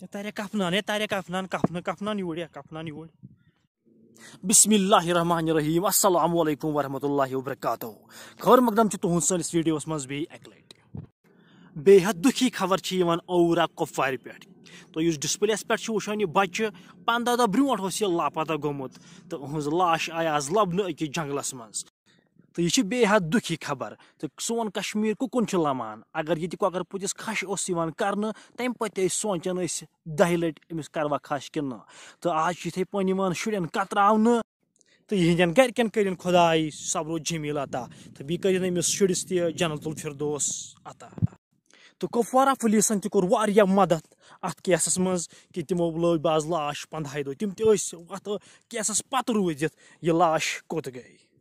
کفنان کفنان کفنان کفنان ہے your your بسم اللہ الرحمن الرحیم السلام علیکم ورحمۃ اللہ وبرکاتہ مقدم سنس ویڈیوس مز بی میم لٹ حد دکھی خبر اورہ کپوار پہ ڈسپلے یہ بچہ پندہ دہ اس یہ لاپتہ گومت تو اہز لاش آئی لبنہ لبن جنگلس مز تو یہ حد دکھی خبر تو سون کشمیر ککن چل لمان اگر یہ کتس کش کر تمہیں پہ سوچا اس دہی لٹ کروا کھش کہ آج پٲٹھۍ یِوان شُرٮ۪ن کترا تہٕ یہ گھرکن کن خۄداے صبرو جمیٖل عطا تہٕ بیٚیہِ تو أمِس شُرِس تہِ جنت الفردوس عطا تہٕ تو کپوارا پولیسن تر واقع مدد ات کیسس تِمو لٲج باز لاش دۄہ تِم تہِ ٲسۍ تم تیسس پتہ روٗزِتھ یہِ لاش کوٚت گٔے